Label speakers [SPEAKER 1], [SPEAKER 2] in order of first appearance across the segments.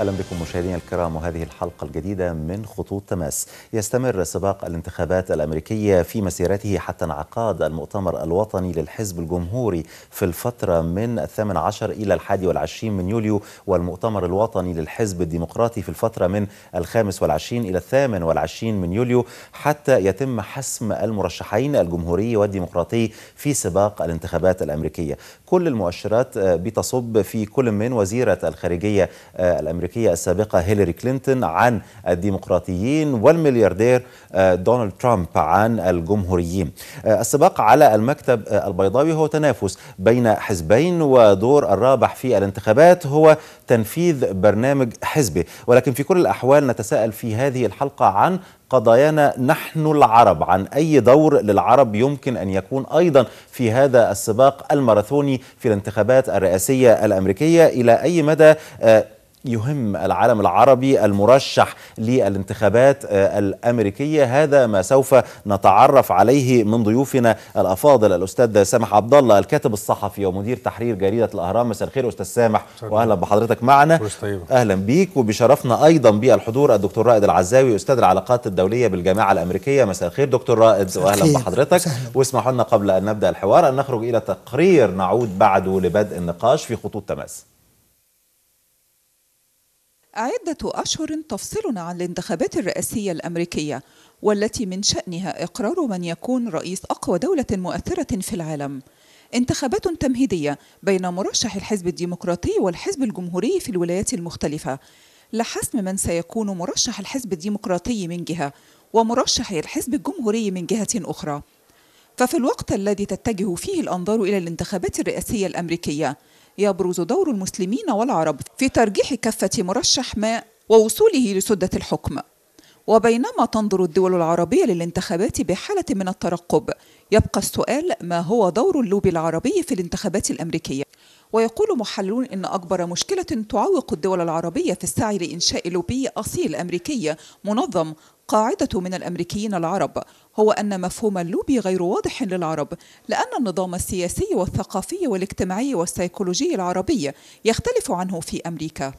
[SPEAKER 1] اهلا بكم مشاهدينا الكرام وهذه الحلقه الجديده من خطوط تماس يستمر سباق الانتخابات الامريكيه في مسيرته حتى انعقاد المؤتمر الوطني للحزب الجمهوري في الفتره من الثامن عشر الى الحادي والعشرين من يوليو والمؤتمر الوطني للحزب الديمقراطي في الفتره من الخامس والعشرين الى الثامن والعشرين من يوليو حتى يتم حسم المرشحين الجمهوري والديمقراطي في سباق الانتخابات الامريكيه كل المؤشرات بتصب في كل من وزيره الخارجيه الامريكيه الأمريكية السابقة هيلاري كلينتون عن الديمقراطيين والملياردير آه، دونالد ترامب عن الجمهوريين آه، السباق على المكتب آه، البيضاوي هو تنافس بين حزبين ودور الرابح في الانتخابات هو تنفيذ برنامج حزبي ولكن في كل الأحوال نتساءل في هذه الحلقة عن قضايانا نحن العرب عن أي دور للعرب يمكن أن يكون أيضا في هذا السباق الماراثوني في الانتخابات الرئاسية الأمريكية إلى أي مدى يهم العالم العربي المرشح للانتخابات آه، الامريكيه هذا ما سوف نتعرف عليه من ضيوفنا الافاضل الاستاذ سامح عبد الله الكاتب الصحفي ومدير تحرير جريده الاهرام مساء الخير استاذ سامح واهلا بحضرتك معنا طيب. اهلا بيك وبشرفنا ايضا بالحضور الدكتور رائد العزاوي استاذ العلاقات الدوليه بالجامعه الامريكيه مساء الخير دكتور رائد واهلا بحضرتك واسمحوا لنا قبل ان نبدا الحوار ان نخرج الى تقرير نعود بعده لبدء النقاش في خطوط
[SPEAKER 2] تماس عدة أشهر تفصلنا عن الانتخابات الرئاسية الأمريكية والتي من شأنها إقرار من يكون رئيس أقوى دولة مؤثرة في العالم. انتخابات تمهيدية بين مرشح الحزب الديمقراطي والحزب الجمهوري في الولايات المختلفة لحسم من سيكون مرشح الحزب الديمقراطي من جهة ومرشح الحزب الجمهوري من جهة أخرى. ففي الوقت الذي تتجه فيه الأنظار إلى الانتخابات الرئاسية الأمريكية يبرز دور المسلمين والعرب في ترجيح كفة مرشح ما ووصوله لسدة الحكم وبينما تنظر الدول العربية للانتخابات بحالة من الترقب يبقى السؤال ما هو دور اللوبي العربي في الانتخابات الأمريكية ويقول محللون إن أكبر مشكلة تعوق الدول العربية في السعي لإنشاء لوبي أصيل أمريكي منظم قاعدة من الأمريكيين العرب هو أن مفهوم اللوبي غير واضح للعرب لأن النظام السياسي والثقافي والاجتماعي والسيكولوجي العربي يختلف عنه في أمريكا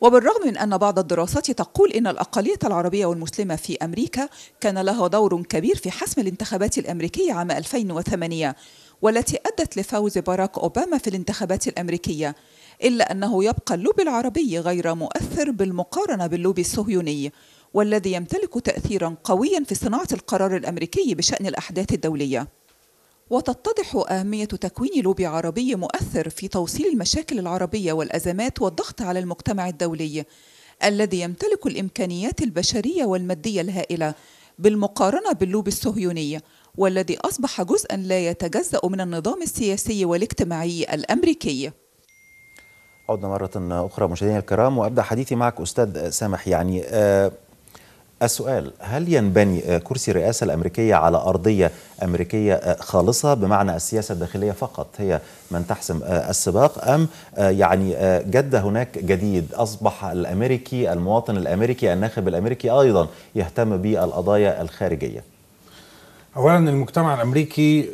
[SPEAKER 2] وبالرغم من أن بعض الدراسات تقول أن الأقلية العربية والمسلمة في أمريكا كان لها دور كبير في حسم الانتخابات الأمريكية عام 2008 والتي أدت لفوز باراك أوباما في الانتخابات الأمريكية إلا أنه يبقى اللوبي العربي غير مؤثر بالمقارنة باللوبي الصهيوني والذي يمتلك تأثيرا قويا في صناعة القرار الأمريكي بشأن الأحداث الدولية وتتضح أهمية تكوين لوبي عربي مؤثر في توصيل المشاكل العربية والأزمات والضغط على المجتمع الدولي الذي يمتلك الإمكانيات البشرية والمادية الهائلة بالمقارنة باللوبي الصهيوني والذي أصبح جزءا لا يتجزأ من النظام السياسي والاجتماعي الأمريكي
[SPEAKER 1] عدنا مرة أخرى مشاهدينا الكرام وأبدأ حديثي معك أستاذ سامح يعني آه السؤال هل ينبني آه، كرسي الرئاسة الأمريكية على أرضية أمريكية آه، خالصة بمعنى السياسة الداخلية فقط هي من تحسم آه، السباق أم يعني جد هناك جديد أصبح الأمريكي المواطن الأمريكي الناخب الأمريكي أيضا يهتم بالقضايا الخارجية
[SPEAKER 3] أولا المجتمع الأمريكي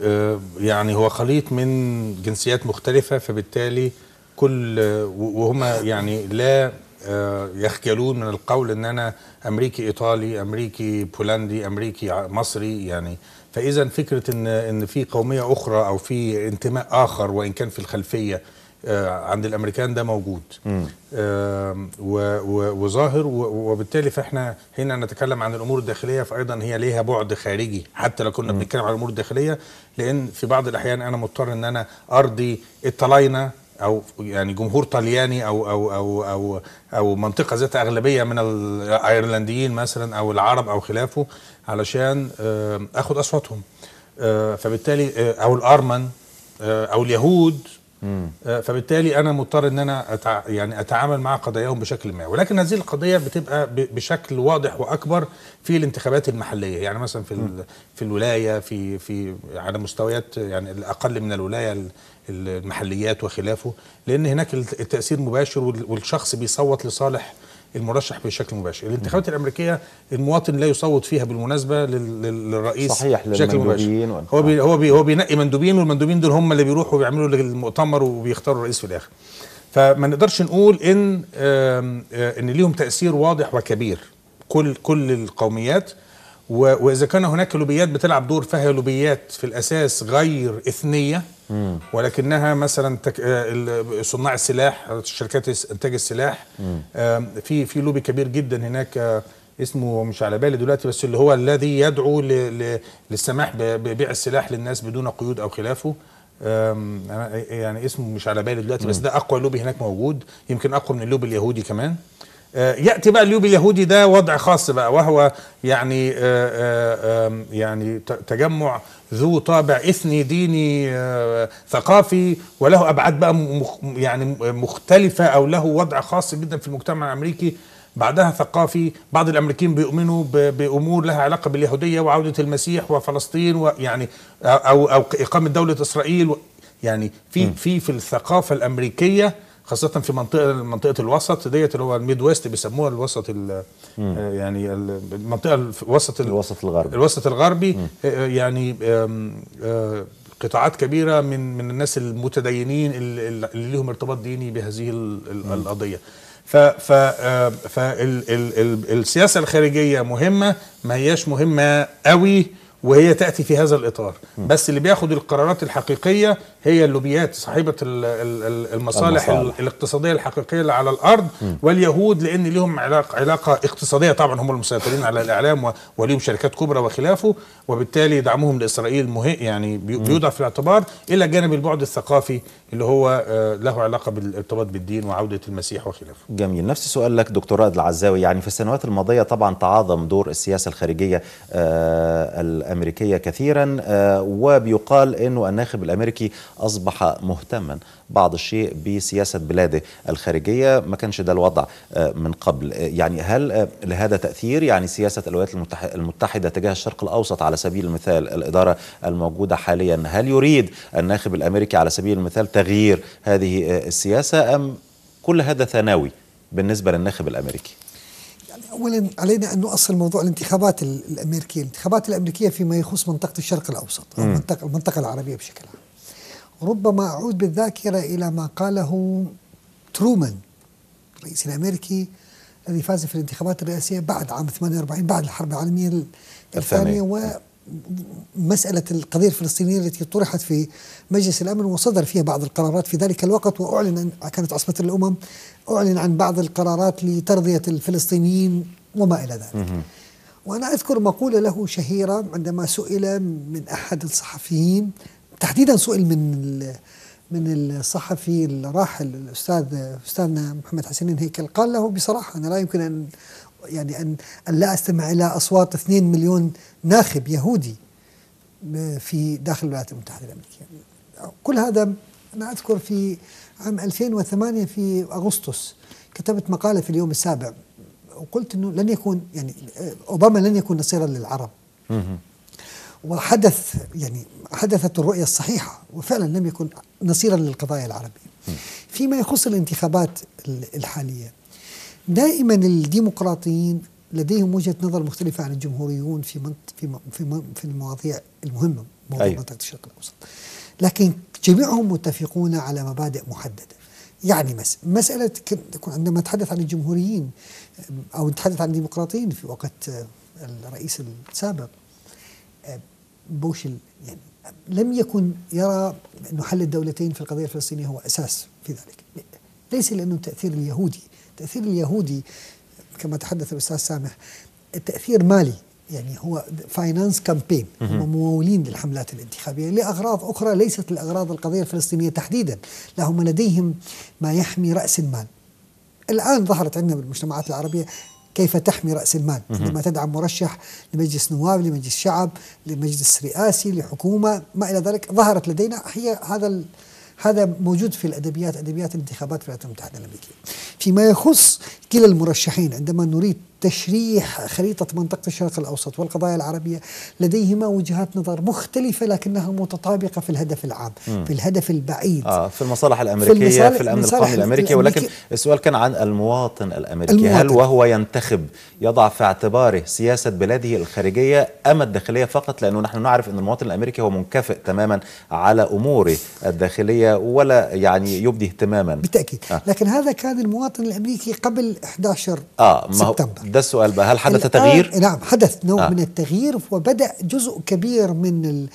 [SPEAKER 3] يعني هو خليط من جنسيات مختلفة فبالتالي كل وهم يعني لا آه، يخجلون من القول ان انا امريكي ايطالي امريكي بولندي امريكي مصري يعني فاذا فكره ان ان في قوميه اخرى او في انتماء اخر وان كان في الخلفيه آه، عند الامريكان ده موجود وظاهر وبالتالي فاحنا هنا نتكلم عن الامور الداخليه فايضا هي ليها بعد خارجي حتى لو كنا بنتكلم عن الامور الداخليه لان في بعض الاحيان انا مضطر ان انا ارضي الطلاينه او يعني جمهور طلياني او او او او او منطقه ذات اغلبيه من الايرلنديين مثلا او العرب او خلافه علشان اخد اصواتهم آه، فبالتالي آه، او الارمن آه، او اليهود آه، فبالتالي انا مضطر ان انا أتع... يعني اتعامل مع قضاياهم بشكل ما ولكن هذه القضيه بتبقى ب... بشكل واضح واكبر في الانتخابات المحليه يعني مثلا في ال... في الولايه في في على مستويات يعني الاقل من الولايه المحليات وخلافه لان هناك التاثير مباشر والشخص بيصوت لصالح المرشح بشكل مباشر الانتخابات الامريكيه المواطن لا يصوت فيها بالمناسبه للرئيس صحيح بشكل
[SPEAKER 1] مباشر
[SPEAKER 3] هو بي هو بي هو بينقي مندوبين والمندوبين دول هم اللي بيروحوا بيعملوا المؤتمر وبيختاروا الرئيس في الاخر فما نقدرش نقول ان آه، ان ليهم تاثير واضح وكبير كل كل القوميات واذا كان هناك لوبيات بتلعب دور فهي لوبيات في الاساس غير اثنيه ولكنها مثلا تك... آه، صناع السلاح شركات انتاج السلاح في في لوبي كبير جدا هناك آه، اسمه مش على بالي دلوقتي بس اللي هو الذي يدعو ل... ل... للسماح ببيع السلاح للناس بدون قيود او خلافه يعني اسمه مش على بالي دلوقتي بس ده اقوى لوبي هناك موجود يمكن اقوى من اللوبي اليهودي كمان آه، ياتي بقى اليوبي اليهودي ده وضع خاص بقى وهو يعني آه، آه، يعني تجمع ذو طابع اثني ديني ثقافي وله ابعاد بقى يعني مختلفه او له وضع خاص جدا في المجتمع الامريكي بعدها ثقافي بعض الامريكيين بيؤمنوا بامور لها علاقه باليهوديه وعوده المسيح وفلسطين ويعني او او اقامه دوله اسرائيل يعني في في في الثقافه الامريكيه خاصة في منطقة منطقة الوسط ديت اللي هو الميد ويست بيسموها الوسط ال آه، يعني المنطقة الوسط الوسط الغربي الوسط الغربي آه، آه، يعني قطاعات كبيرة من من الناس المتدينين اللي لهم ارتباط ديني بهذه القضية ف ف فالسياسة الخارجية مهمة ما هياش مهمة قوي وهي تاتي في هذا الاطار بس اللي بياخد القرارات الحقيقيه هي اللوبيات صاحبه المصالح, المصالح الاقتصاديه الحقيقيه اللي على الارض م. واليهود لان لهم علاقه علاقه اقتصاديه طبعا هم المسيطرين على الاعلام وليهم شركات كبرى وخلافه وبالتالي دعمهم لاسرائيل مهم يعني بيوضع في الاعتبار الى جانب البعد الثقافي اللي هو آه، له علاقه بالارتباط بالدين وعوده المسيح وخلافه.
[SPEAKER 1] جميل نفس السؤال لك دكتور رائد العزاوي يعني في السنوات الماضيه طبعا تعاظم دور السياسه الخارجيه آه الأمريكية كثيرا آه، وبيقال أنه الناخب الأمريكي أصبح مهتما بعض الشيء بسياسة بلاده الخارجية ما كانش ده الوضع آه، من قبل آه، يعني هل لهذا تأثير يعني سياسة الولايات المتحدة تجاه الشرق الأوسط على سبيل المثال الإدارة الموجودة حاليا هل يريد الناخب الأمريكي على سبيل المثال تغيير هذه السياسة أم كل هذا ثانوي بالنسبة للناخب الأمريكي
[SPEAKER 4] أولا علينا أن نؤصل موضوع الانتخابات الأمريكية الانتخابات الأمريكية فيما يخص منطقة الشرق الأوسط أو المنطقه المنطقة العربية بشكل عام ربما أعود بالذاكرة إلى ما قاله ترومان الرئيس الأمريكي الذي فاز في الانتخابات الرئاسية بعد عام 48 بعد الحرب العالمية الثانية و مسألة القضية الفلسطينية التي طرحت في مجلس الأمن وصدر فيها بعض القرارات في ذلك الوقت وأعلن كانت عصمة الأمم أعلن عن بعض القرارات لترضية الفلسطينيين وما إلى ذلك وأنا أذكر مقولة له شهيرة عندما سئل من أحد الصحفيين تحديدا سئل من من الصحفي الراحل الأستاذ أستاذنا محمد حسين هيكل قال له بصراحة أنا لا يمكن أن يعني أن, أن لا أستمع إلى أصوات 2 مليون ناخب يهودي آه، في داخل الولايات المتحدة الأمريكية كل هذا أنا أذكر في عام 2008 في أغسطس كتبت مقالة في اليوم السابع وقلت أنه لن يكون يعني آه، أوباما لن يكون نصيرا للعرب وحدث يعني حدثت الرؤية الصحيحة وفعلا لم يكن نصيرا للقضايا العربية فيما يخص الانتخابات الحالية دائما الديمقراطيين لديهم وجهه نظر مختلفه عن الجمهوريون في في في, في المواضيع المهمه موضوع أيوة. منطقه الشرق الاوسط لكن جميعهم متفقون على مبادئ محدده يعني مس مسألة عندما نتحدث عن الجمهوريين أو نتحدث عن الديمقراطيين في وقت الرئيس السابق بوشل يعني لم يكن يرى انه حل الدولتين في القضية الفلسطينية هو أساس في ذلك ليس لأنه تأثير اليهودي التأثير اليهودي كما تحدث الأستاذ سامح التأثير مالي يعني هو فاينانس كامبين هم ممولين للحملات الانتخابيه لاغراض اخرى ليست الاغراض القضيه الفلسطينيه تحديدا، لهم لديهم ما يحمي راس المال. الان ظهرت عندنا بالمجتمعات العربيه كيف تحمي راس المال عندما تدعم مرشح لمجلس نواب لمجلس شعب لمجلس رئاسي لحكومه ما الى ذلك ظهرت لدينا هي هذا هذا موجود في الادبيات ادبيات الانتخابات في الولايات المتحده الامريكيه. فيما يخص كلا المرشحين عندما نريد تشريح خريطه منطقه الشرق الاوسط والقضايا العربيه لديهما وجهات نظر مختلفه لكنها متطابقه في الهدف العام، م. في الهدف البعيد
[SPEAKER 1] آه في المصالح الامريكيه في, في الامن القومي الامريكي ولكن السؤال كان عن المواطن الامريكي، المواطن. هل وهو ينتخب يضع في اعتباره سياسه بلاده الخارجيه ام الداخليه فقط لانه نحن نعرف ان المواطن الامريكي هو منكفئ تماما على اموره الداخليه ولا يعني يبدي اهتماما بالتاكيد آه.
[SPEAKER 4] لكن هذا كان المواطن الامريكي قبل 11 اه ما سبتمبر
[SPEAKER 1] ده السؤال بقى هل حدث تغيير
[SPEAKER 4] نعم حدث نوع آه. من التغيير وبدا جزء كبير من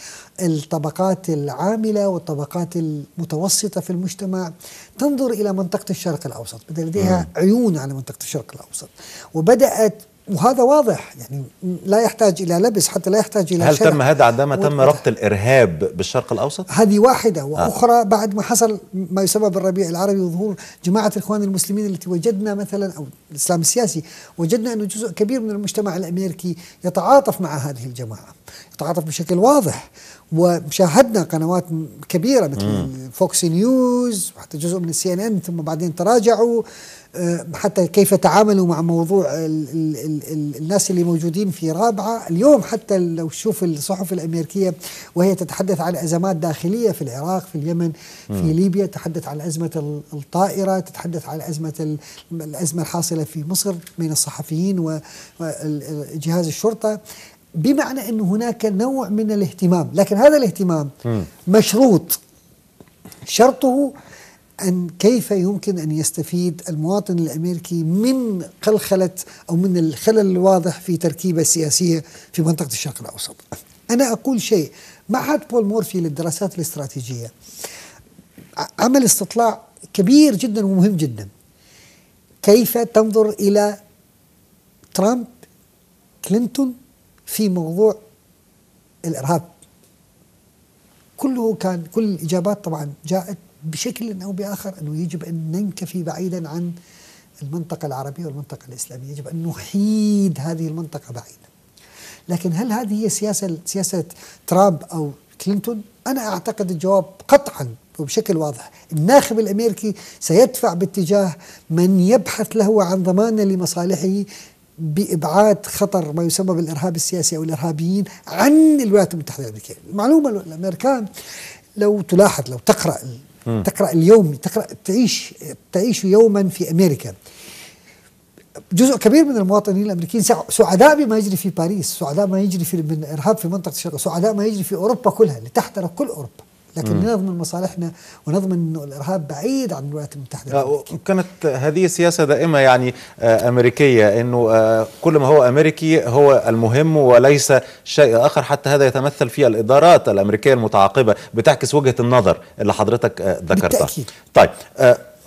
[SPEAKER 4] الطبقات العامله والطبقات المتوسطه في المجتمع تنظر الى منطقه الشرق الاوسط بدا لديها م. عيون على منطقه الشرق الاوسط وبدات وهذا واضح يعني لا يحتاج الى لبس حتى لا يحتاج الى هل شرح. تم هذا عندما تم ربط
[SPEAKER 1] الارهاب
[SPEAKER 4] بالشرق الاوسط؟ هذه واحده آه. واخرى آه. بعد ما حصل ما يسمى بالربيع العربي وظهور جماعه الاخوان المسلمين التي وجدنا مثلا او الاسلام السياسي وجدنا انه جزء كبير من المجتمع الامريكي يتعاطف مع هذه الجماعه يتعاطف بشكل واضح وشاهدنا قنوات كبيرة مثل مم. فوكس نيوز وحتى جزء من السي ان ان ثم بعدين تراجعوا آه، حتى كيف تعاملوا مع موضوع الـ الـ الـ الناس اللي موجودين في رابعة اليوم حتى لو تشوف الصحف الأمريكية وهي تتحدث عن أزمات داخلية في العراق في اليمن مم. في ليبيا تتحدث عن أزمة الطائرة تتحدث عن أزمة الأزمة الحاصلة في مصر بين الصحفيين وجهاز الشرطة بمعنى أن هناك نوع من الاهتمام لكن هذا الاهتمام مشروط شرطه أن كيف يمكن أن يستفيد المواطن الأمريكي من قلخله أو من الخلل الواضح في تركيبة السياسية في منطقة الشرق الأوسط أنا أقول شيء معهد بول مورفي للدراسات الاستراتيجية عمل استطلاع كبير جدا ومهم جدا كيف تنظر إلى ترامب كلينتون في موضوع الارهاب كله كان كل الاجابات طبعا جاءت بشكل او باخر انه يجب ان ننكفي بعيدا عن المنطقه العربيه والمنطقه الاسلاميه، يجب ان نحيد هذه المنطقه بعيدا. لكن هل هذه هي سياسه سياسه ترامب او كلينتون؟ انا اعتقد الجواب قطعا وبشكل واضح الناخب الامريكي سيدفع باتجاه من يبحث له عن ضمان لمصالحه بابعاد خطر ما يسمى بالارهاب السياسي او الارهابيين عن الولايات المتحده الامريكيه، المعلومه الامريكان لو تلاحظ لو تقرا م. تقرا اليوم تقرا تعيش تعيش يوما في امريكا جزء كبير من المواطنين الامريكيين سعداء بما يجري في باريس، سعداء ما يجري في من ارهاب في منطقه الشرق، سعداء ما يجري في اوروبا كلها اللي تحترق كل اوروبا. لكن نضمن مصالحنا ونضمن أنه الإرهاب بعيد عن الولايات المتحدة
[SPEAKER 1] آه، كانت هذه سياسة دائمة يعني آه، أمريكية أنه آه، كل ما هو أمريكي هو المهم وليس شيء آخر حتى هذا يتمثل في الإدارات الأمريكية المتعاقبة بتعكس وجهة النظر اللي حضرتك ذكرتها طيب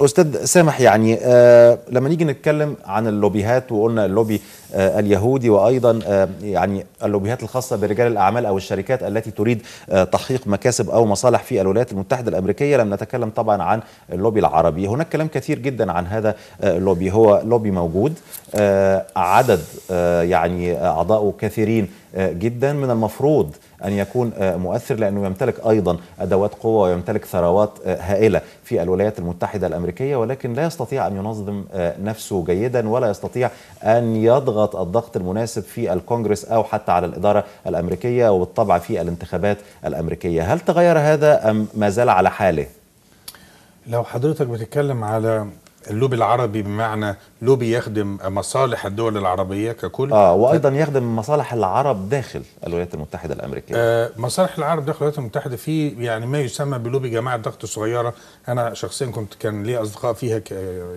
[SPEAKER 1] استاذ سامح يعني آه لما نيجي نتكلم عن اللوبيهات وقلنا اللوبي آه اليهودي وايضا آه يعني اللوبيهات الخاصه برجال الاعمال او الشركات التي تريد آه تحقيق مكاسب او مصالح في الولايات المتحده الامريكيه لم نتكلم طبعا عن اللوبي العربي هناك كلام كثير جدا عن هذا آه اللوبي هو لوبي موجود آه عدد آه يعني آه، اعضائه كثيرين آه جدا من المفروض آه أن يكون آه، مؤثر لأنه يمتلك أيضا أدوات قوة ويمتلك ثروات آه، هائلة في الولايات المتحدة الأمريكية ولكن لا يستطيع أن ينظم آه، نفسه جيدا ولا يستطيع أن يضغط الضغط المناسب في الكونجرس أو حتى على الإدارة الأمريكية وبالطبع في الانتخابات الأمريكية هل تغير هذا أم ما زال على حاله؟
[SPEAKER 3] لو حضرتك بتتكلم على اللوبي العربي بمعنى لوبي يخدم مصالح الدول العربية ككل اه وايضا
[SPEAKER 1] يخدم مصالح العرب داخل الولايات المتحدة الامريكية آه مصالح العرب داخل الولايات
[SPEAKER 3] المتحدة في يعني ما يسمى بلوبي جماعة ضغط صغيرة انا شخصيا كنت كان لي اصدقاء فيها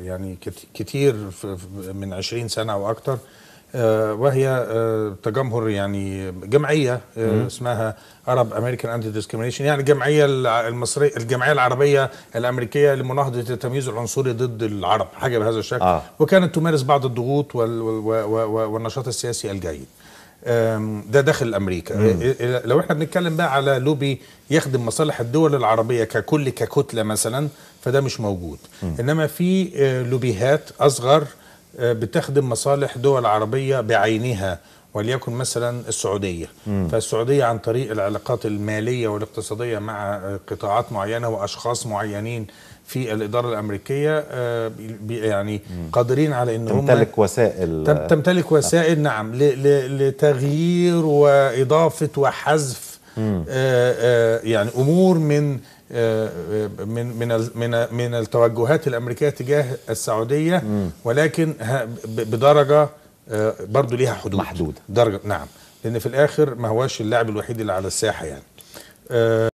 [SPEAKER 3] يعني كتير من 20 سنة او اكتر آه، وهي آه، تجمهر يعني جمعيه آه، اسمها عرب امريكان انتي ديسكريميشن يعني الجمعيه المصريه الجمعيه العربيه الامريكيه لمناهضه التمييز العنصري ضد العرب حاجه بهذا الشكل آه. وكانت تمارس بعض الضغوط والنشاط السياسي الجيد ده داخل امريكا مم. لو احنا بنتكلم بقى على لوبي يخدم مصالح الدول العربيه ككل ككتله مثلا فده مش موجود مم. انما في لوبيهات اصغر آه، بتخدم مصالح دول عربية بعينها وليكن مثلا السعودية م. فالسعودية عن طريق العلاقات المالية والاقتصادية مع آه، قطاعات معينة وأشخاص معينين في الإدارة الأمريكية آه، يعني قادرين على أن تمتلك هم وسائل تمتلك وسائل نعم لتغيير وإضافة وحذف يعني أمور من من من من من التوجهات الامريكيه تجاه السعوديه ولكن بدرجه آه، برضو ليها حدود محدوده درجه نعم لان في الاخر ما هواش اللاعب الوحيد اللي على الساحه يعني
[SPEAKER 4] آه،